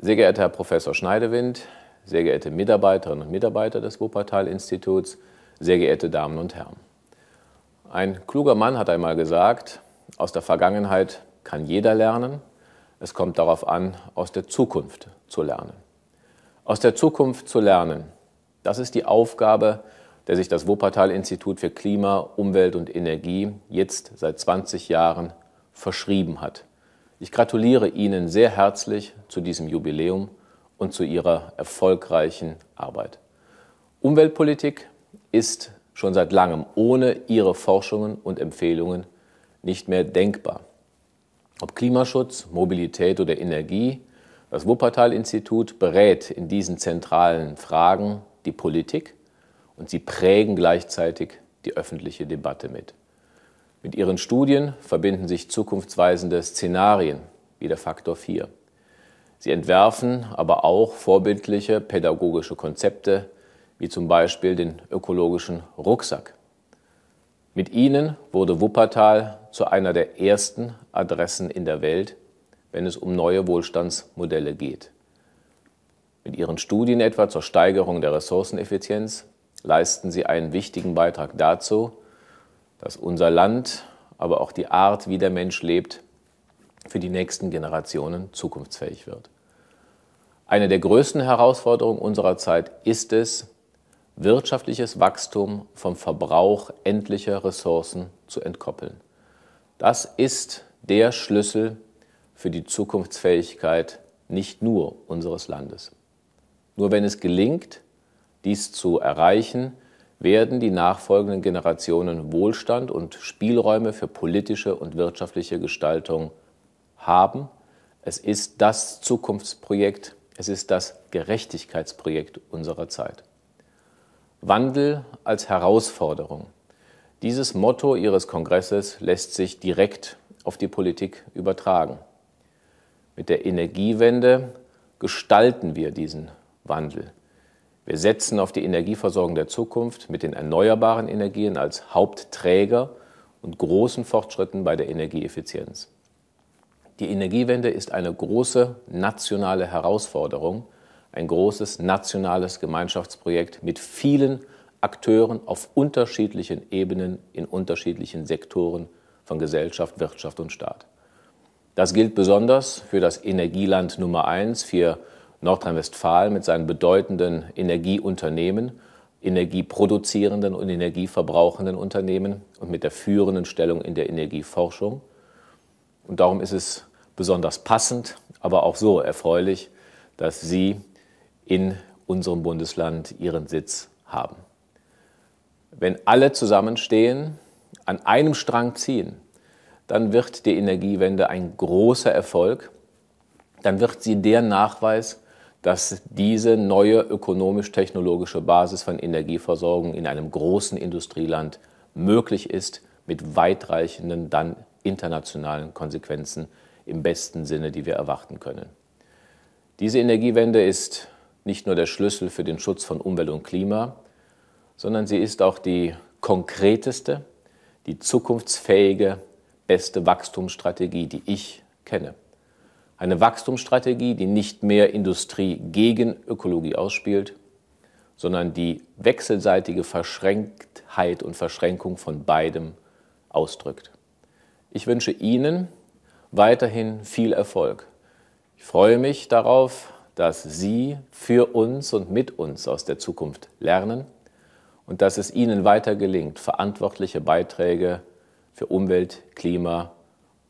Sehr geehrter Herr Professor Schneidewind, sehr geehrte Mitarbeiterinnen und Mitarbeiter des Wuppertal-Instituts, sehr geehrte Damen und Herren. Ein kluger Mann hat einmal gesagt, aus der Vergangenheit kann jeder lernen, es kommt darauf an, aus der Zukunft zu lernen. Aus der Zukunft zu lernen, das ist die Aufgabe, der sich das Wuppertal-Institut für Klima, Umwelt und Energie jetzt seit 20 Jahren verschrieben hat. Ich gratuliere Ihnen sehr herzlich zu diesem Jubiläum und zu Ihrer erfolgreichen Arbeit. Umweltpolitik ist schon seit langem ohne Ihre Forschungen und Empfehlungen nicht mehr denkbar. Ob Klimaschutz, Mobilität oder Energie, das Wuppertal-Institut berät in diesen zentralen Fragen die Politik und sie prägen gleichzeitig die öffentliche Debatte mit. Mit ihren Studien verbinden sich zukunftsweisende Szenarien wie der Faktor 4. Sie entwerfen aber auch vorbildliche pädagogische Konzepte wie zum Beispiel den ökologischen Rucksack. Mit ihnen wurde Wuppertal zu einer der ersten Adressen in der Welt, wenn es um neue Wohlstandsmodelle geht. Mit ihren Studien etwa zur Steigerung der Ressourceneffizienz leisten sie einen wichtigen Beitrag dazu, dass unser Land, aber auch die Art, wie der Mensch lebt, für die nächsten Generationen zukunftsfähig wird. Eine der größten Herausforderungen unserer Zeit ist es, wirtschaftliches Wachstum vom Verbrauch endlicher Ressourcen zu entkoppeln. Das ist der Schlüssel für die Zukunftsfähigkeit nicht nur unseres Landes. Nur wenn es gelingt, dies zu erreichen, werden die nachfolgenden Generationen Wohlstand und Spielräume für politische und wirtschaftliche Gestaltung haben. Es ist das Zukunftsprojekt, es ist das Gerechtigkeitsprojekt unserer Zeit. Wandel als Herausforderung. Dieses Motto Ihres Kongresses lässt sich direkt auf die Politik übertragen. Mit der Energiewende gestalten wir diesen Wandel. Wir setzen auf die Energieversorgung der Zukunft mit den erneuerbaren Energien als Hauptträger und großen Fortschritten bei der Energieeffizienz. Die Energiewende ist eine große nationale Herausforderung, ein großes nationales Gemeinschaftsprojekt mit vielen Akteuren auf unterschiedlichen Ebenen, in unterschiedlichen Sektoren von Gesellschaft, Wirtschaft und Staat. Das gilt besonders für das Energieland Nummer eins, für Nordrhein-Westfalen mit seinen bedeutenden Energieunternehmen, energieproduzierenden und energieverbrauchenden Unternehmen und mit der führenden Stellung in der Energieforschung. Und darum ist es besonders passend, aber auch so erfreulich, dass Sie in unserem Bundesland Ihren Sitz haben. Wenn alle zusammenstehen, an einem Strang ziehen, dann wird die Energiewende ein großer Erfolg, dann wird sie der Nachweis dass diese neue ökonomisch-technologische Basis von Energieversorgung in einem großen Industrieland möglich ist, mit weitreichenden, dann internationalen Konsequenzen im besten Sinne, die wir erwarten können. Diese Energiewende ist nicht nur der Schlüssel für den Schutz von Umwelt und Klima, sondern sie ist auch die konkreteste, die zukunftsfähige, beste Wachstumsstrategie, die ich kenne eine Wachstumsstrategie, die nicht mehr Industrie gegen Ökologie ausspielt, sondern die wechselseitige Verschränktheit und Verschränkung von beidem ausdrückt. Ich wünsche Ihnen weiterhin viel Erfolg. Ich freue mich darauf, dass Sie für uns und mit uns aus der Zukunft lernen und dass es Ihnen weiter gelingt, verantwortliche Beiträge für Umwelt, Klima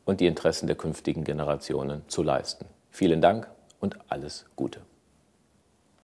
und die Interessen der künftigen Generationen zu leisten. Vielen Dank und alles Gute.